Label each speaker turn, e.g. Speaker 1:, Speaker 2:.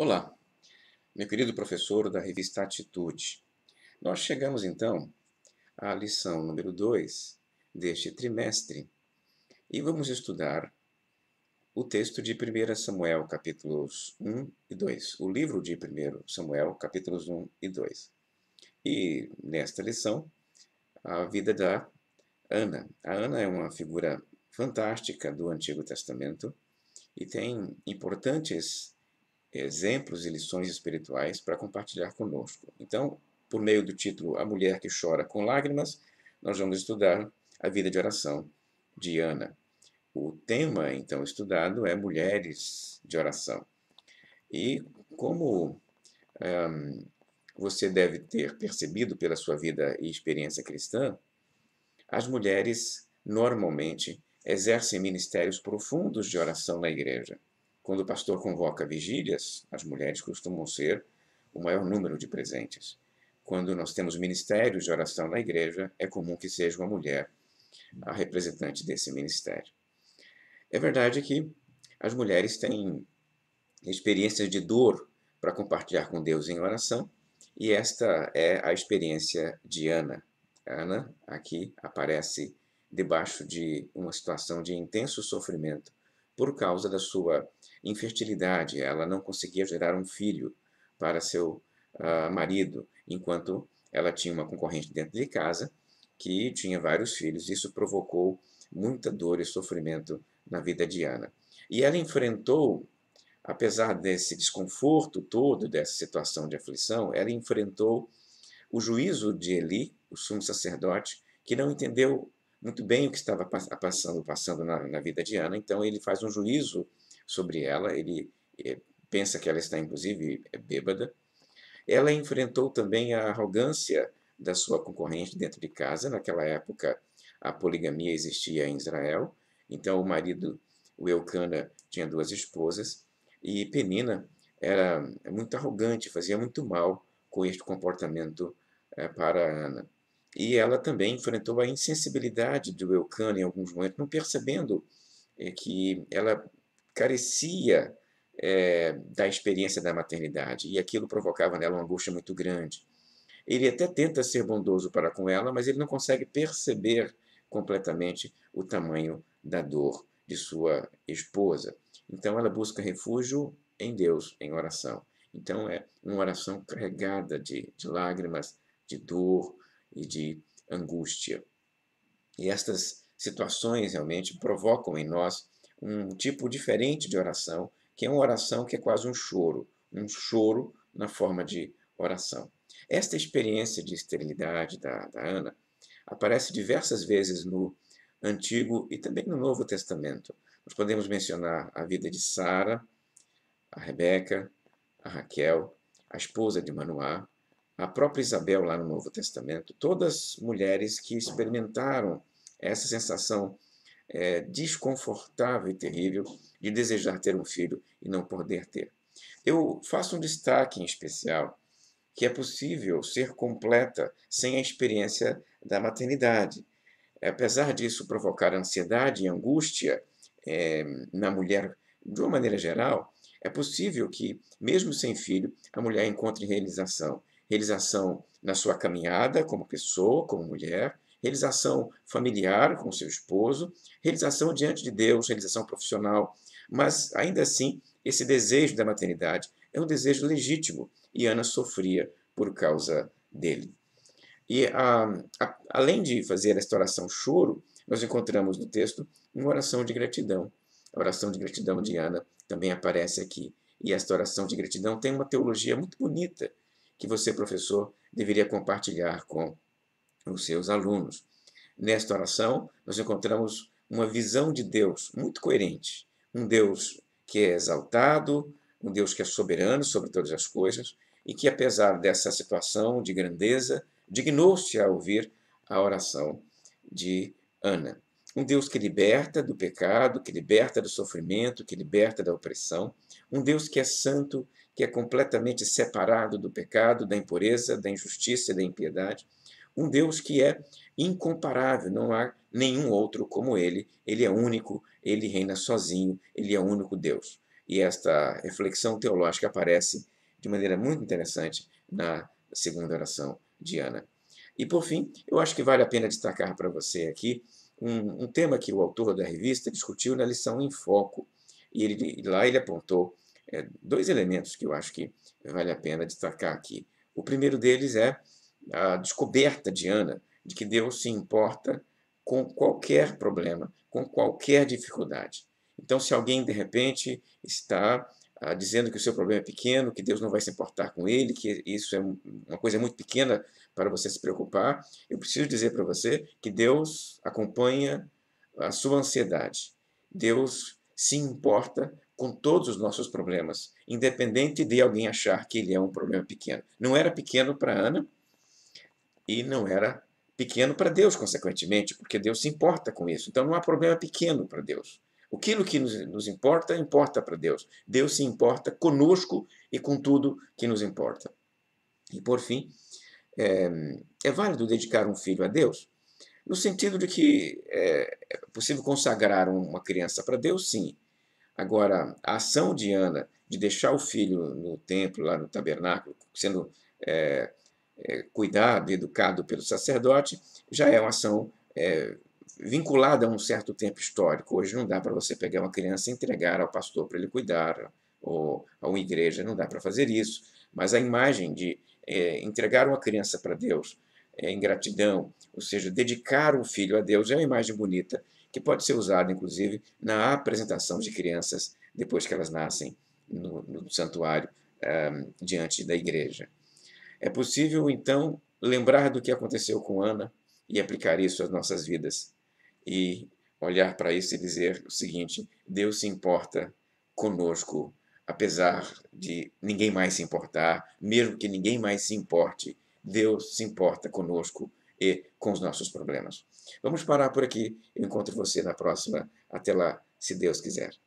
Speaker 1: Olá, meu querido professor da revista Atitude. Nós chegamos então à lição número 2 deste trimestre e vamos estudar o texto de 1 Samuel, capítulos 1 e 2, o livro de 1 Samuel, capítulos 1 e 2. E nesta lição, a vida da Ana. A Ana é uma figura fantástica do Antigo Testamento e tem importantes exemplos e lições espirituais para compartilhar conosco. Então, por meio do título A Mulher que Chora com Lágrimas, nós vamos estudar a vida de oração de Ana. O tema, então, estudado é Mulheres de Oração. E como um, você deve ter percebido pela sua vida e experiência cristã, as mulheres normalmente exercem ministérios profundos de oração na igreja. Quando o pastor convoca vigílias, as mulheres costumam ser o maior número de presentes. Quando nós temos ministérios de oração na igreja, é comum que seja uma mulher a representante desse ministério. É verdade que as mulheres têm experiências de dor para compartilhar com Deus em oração, e esta é a experiência de Ana. Ana aqui aparece debaixo de uma situação de intenso sofrimento por causa da sua infertilidade. Ela não conseguia gerar um filho para seu uh, marido, enquanto ela tinha uma concorrente dentro de casa que tinha vários filhos. Isso provocou muita dor e sofrimento na vida de Ana. E ela enfrentou, apesar desse desconforto todo, dessa situação de aflição, ela enfrentou o juízo de Eli, o sumo sacerdote, que não entendeu muito bem o que estava passando, passando na, na, vida de Ana, então ele faz um juízo sobre ela, ele é, pensa que ela está inclusive é bêbada. Ela enfrentou também a arrogância da sua concorrente dentro de casa. Naquela época, a poligamia existia em Israel, então o marido, o Elcana, tinha duas esposas, e Penina era muito arrogante, fazia muito mal com este comportamento é, para Ana. E ela também enfrentou a insensibilidade do Elkan em alguns momentos, não percebendo é, que ela carecia é, da experiência da maternidade, e aquilo provocava nela uma angústia muito grande. Ele até tenta ser bondoso para com ela, mas ele não consegue perceber completamente o tamanho da dor de sua esposa. Então ela busca refúgio em Deus, em oração. Então é uma oração carregada de, de lágrimas, de dor, e de angústia. E estas situações realmente provocam em nós um tipo diferente de oração, que é uma oração que é quase um choro, um choro na forma de oração. Esta experiência de esterilidade da, da Ana aparece diversas vezes no Antigo e também no Novo Testamento. Nós podemos mencionar a vida de Sara, a Rebeca, a Raquel, a esposa de Manoá, a própria Isabel, lá no Novo Testamento, todas mulheres que experimentaram essa sensação é, desconfortável e terrível de desejar ter um filho e não poder ter. Eu faço um destaque em especial que é possível ser completa sem a experiência da maternidade. Apesar disso provocar ansiedade e angústia é, na mulher de uma maneira geral, é possível que, mesmo sem filho, a mulher encontre realização realização na sua caminhada como pessoa, como mulher, realização familiar com seu esposo, realização diante de Deus, realização profissional. Mas, ainda assim, esse desejo da maternidade é um desejo legítimo e Ana sofria por causa dele. E a, a, além de fazer esta oração choro, nós encontramos no texto uma oração de gratidão. A oração de gratidão de Ana também aparece aqui. E esta oração de gratidão tem uma teologia muito bonita, que você, professor, deveria compartilhar com os seus alunos. Nesta oração, nós encontramos uma visão de Deus muito coerente. Um Deus que é exaltado, um Deus que é soberano sobre todas as coisas e que, apesar dessa situação de grandeza, dignou-se a ouvir a oração de Ana. Um Deus que liberta do pecado, que liberta do sofrimento, que liberta da opressão. Um Deus que é santo, que é completamente separado do pecado, da impureza, da injustiça e da impiedade. Um Deus que é incomparável, não há nenhum outro como ele. Ele é único, ele reina sozinho, ele é o único Deus. E esta reflexão teológica aparece de maneira muito interessante na segunda oração de Ana. E por fim, eu acho que vale a pena destacar para você aqui um, um tema que o autor da revista discutiu na lição em foco, e, ele, lá ele apontou é, dois elementos que eu acho que vale a pena destacar aqui. O primeiro deles é a descoberta de Ana de que Deus se importa com qualquer problema, com qualquer dificuldade. Então, se alguém de repente está ah, dizendo que o seu problema é pequeno, que Deus não vai se importar com ele, que isso é uma coisa muito pequena para você se preocupar, eu preciso dizer para você que Deus acompanha a sua ansiedade. Deus se importa com todos os nossos problemas, independente de alguém achar que ele é um problema pequeno. Não era pequeno para Ana e não era pequeno para Deus, consequentemente, porque Deus se importa com isso. Então não há problema pequeno para Deus. Aquilo que nos, nos importa, importa para Deus. Deus se importa conosco e com tudo que nos importa. E por fim, é, é válido dedicar um filho a Deus? No sentido de que é, é possível consagrar uma criança para Deus, sim. Agora, a ação de Ana de deixar o filho no templo, lá no tabernáculo, sendo é, é, cuidado, educado pelo sacerdote, já é uma ação é, vinculada a um certo tempo histórico. Hoje não dá para você pegar uma criança e entregar ao pastor para ele cuidar, ou a uma igreja, não dá para fazer isso. Mas a imagem de é, entregar uma criança para Deus é, em gratidão, ou seja, dedicar um filho a Deus, é uma imagem bonita que pode ser usada, inclusive, na apresentação de crianças depois que elas nascem no, no santuário um, é, diante da igreja. É possível, então, lembrar do que aconteceu com Ana e aplicar isso às nossas vidas e olhar para isso e dizer o seguinte: Deus se importa conosco, apesar de ninguém mais se importar, mesmo que ninguém mais se importe, Deus se importa conosco e com os nossos problemas. Vamos parar por aqui. Eu encontro você na próxima. Até lá, se Deus quiser.